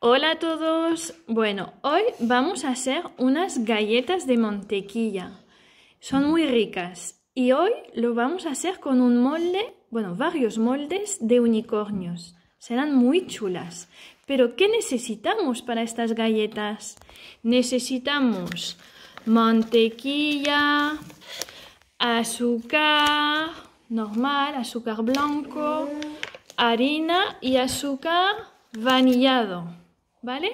Hola a todos. Bueno, hoy vamos a hacer unas galletas de mantequilla. Son muy ricas y hoy lo vamos a hacer con un molde, bueno, varios moldes de unicornios. Serán muy chulas. Pero ¿qué necesitamos para estas galletas? Necesitamos mantequilla, azúcar normal, azúcar blanco, harina y azúcar vanillado. ¿Vale?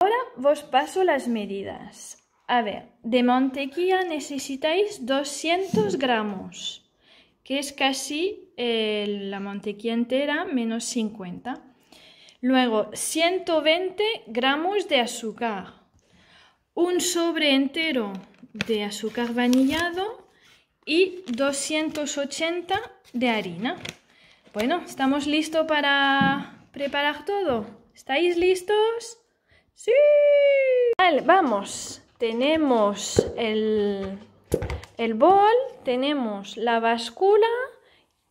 Ahora os paso las medidas. A ver, de mantequilla necesitáis 200 gramos, que es casi eh, la mantequilla entera menos 50. Luego, 120 gramos de azúcar, un sobre entero de azúcar vanillado y 280 de harina. Bueno, ¿estamos listos para preparar todo? ¿Estáis listos? ¡Sí! Vale, vamos. Tenemos el, bol, tenemos la báscula,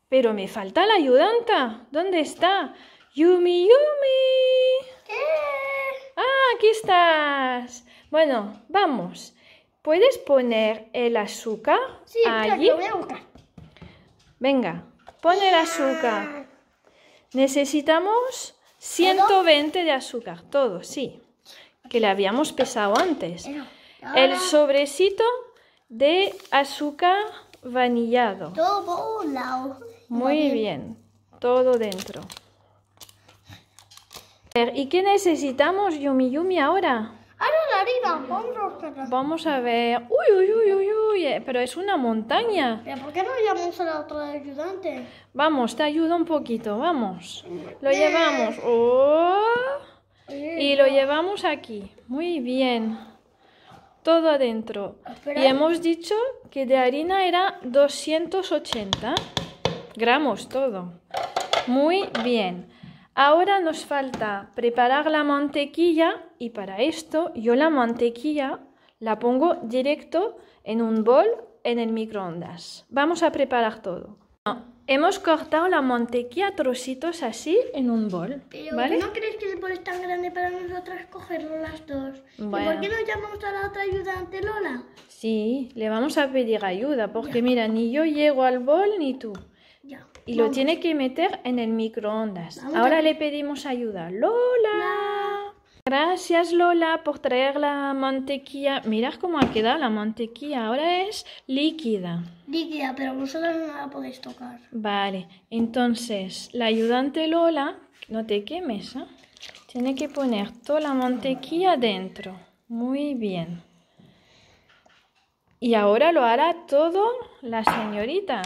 pero me falta la ayudanta. ¿Dónde está? Yumi, Yumi. Eh. Ah, aquí estás. Bueno, vamos. ¿Puedes poner el azúcar sí, allí? voy a Venga, pon el azúcar. Ah. Necesitamos 120 de azúcar, todo, sí. Que le habíamos pesado antes. El sobrecito de azúcar vanillado. Muy bien, todo dentro. ¿Y qué necesitamos, Yumi Yumi, ahora? vamos a ver. Uy, uy, uy, uy, uy, eh, pero es una montaña. por qué no llamamos a la ayudante? Vamos, te ayuda un poquito, vamos. Lo llevamos. Oh. y lo llevamos aquí. Muy bien. Todo adentro. Y hemos dicho que de harina era 280 gramos todo. Muy bien. Ahora nos falta preparar la mantequilla y para esto yo la mantequilla la pongo directo en un bol en el microondas. Vamos a preparar todo. hemos cortado la mantequilla trocitos así en un bol. ¿vale? ¿no crees que el bol es tan grande para nosotras cogerlo las dos? ¿Y por qué no llamamos a la otra ayudante, Lola? Sí, le vamos a pedir ayuda porque mira, ni yo llego al bol ni tú y lo tiene que meter en el microondas. Ahora le pedimos ayuda. Lola. Gracias Lola por traer la mantequilla. Mirad cómo ha quedado la mantequilla. Ahora es líquida. Líquida, pero vosotros no la podéis tocar. Vale, entonces la ayudante Lola, no te quemes, ¿eh? tiene que poner toda la mantequilla dentro. Muy bien. Y ahora lo hará todo la señorita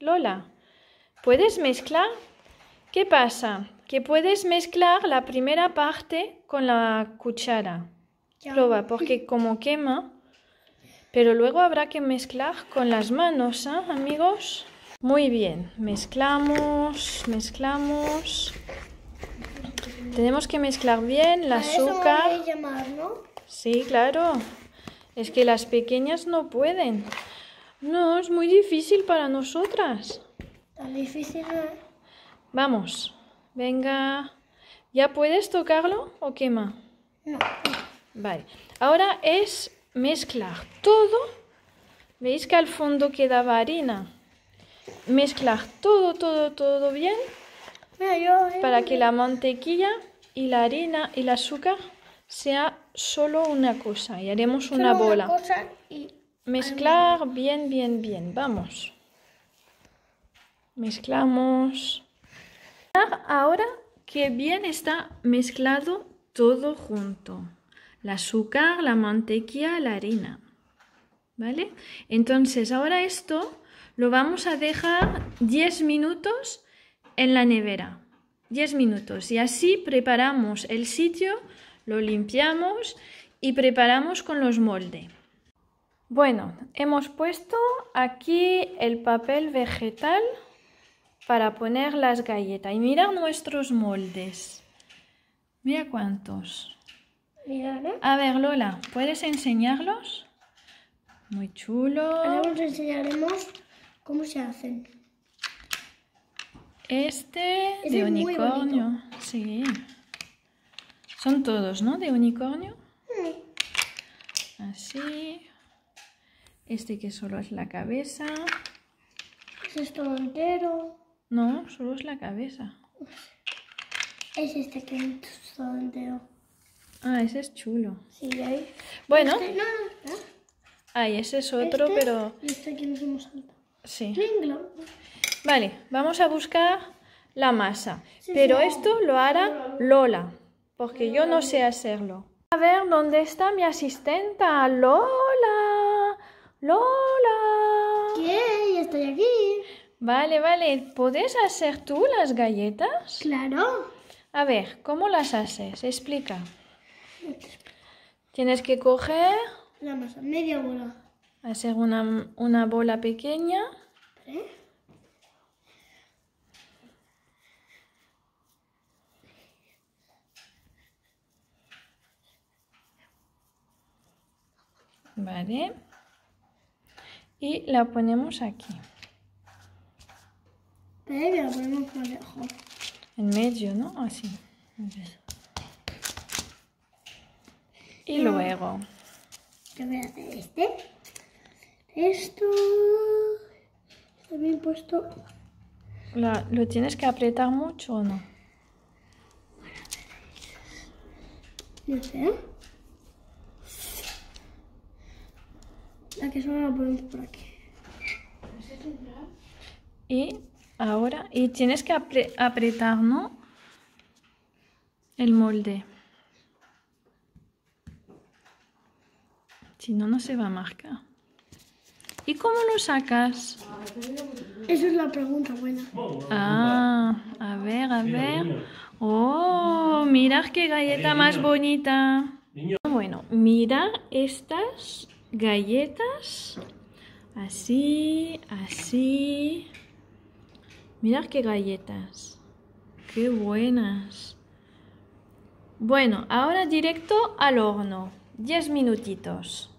Lola. ¿Puedes mezclar? ¿Qué pasa? Que puedes mezclar la primera parte con la cuchara. porque como quema, pero luego habrá que mezclar con las manos, ¿eh, amigos? Muy bien, mezclamos, mezclamos. Tenemos que mezclar bien el azúcar. Sí, claro. Es que las pequeñas no pueden. No, es muy difícil para nosotras difícil Vamos, venga. ¿Ya puedes tocarlo o quema? No. Vale. Ahora es mezclar todo. ¿Veis que al fondo quedaba harina? Mezclar todo, todo, todo bien. para que la mantequilla y la harina y el azúcar sea solo una cosa. Y haremos una bola. Mezclar bien, bien, bien. Vamos. Mezclamos. Ahora que bien está mezclado todo junto. El azúcar, la mantequilla, la harina. ¿Vale? Entonces ahora esto lo vamos a dejar 10 minutos en la nevera. 10 minutos. Y así preparamos el sitio, lo limpiamos y preparamos con los moldes. Bueno, hemos puesto aquí el papel vegetal para poner las galletas. Y mirad nuestros moldes. Mira cuántos. A ver, Lola, ¿puedes enseñarlos? Muy chulo. Ahora os enseñaremos cómo se hacen. Este, este de unicornio. Sí. Son todos, ¿no? De unicornio. Así. Este que solo es la cabeza. es todo entero. No, solo es la cabeza. Es este que es Ah, ese es chulo. Sí, ahí. Bueno. Este, ese es otro, este pero. este aquí nos hemos saltado. Sí. Vale, vamos a buscar la masa. pero esto lo hará Lola, porque yo no sé hacerlo. A ver, ¿dónde está mi asistenta? Lola. Lola. ¿Qué? estoy aquí. Vale, vale. ¿Puedes hacer tú las galletas? Claro. A ver, ¿cómo las haces? Explica. Tienes que coger... La masa, media bola. Hacer una, bola pequeña. ¿Eh? Vale. Y la ponemos aquí. Pero lo ponemos por lejos. En medio, ¿no? Así. Ah, y ah. luego. Yo voy a hacer este. Esto. Está bien puesto. ¿Lo tienes que apretar mucho o no? No sé. La que solo la ponemos por aquí. ¿No sé si y ahora y tienes que apretar ¿no? el molde si no no se va a marcar ¿y cómo lo sacas? esa es la pregunta buena ah, a ver, a ver oh, mirad qué galleta más bonita ah, bueno, mirad estas galletas así, así Mirad qué galletas. Qué buenas. Bueno, ahora directo al horno. 10 minutitos.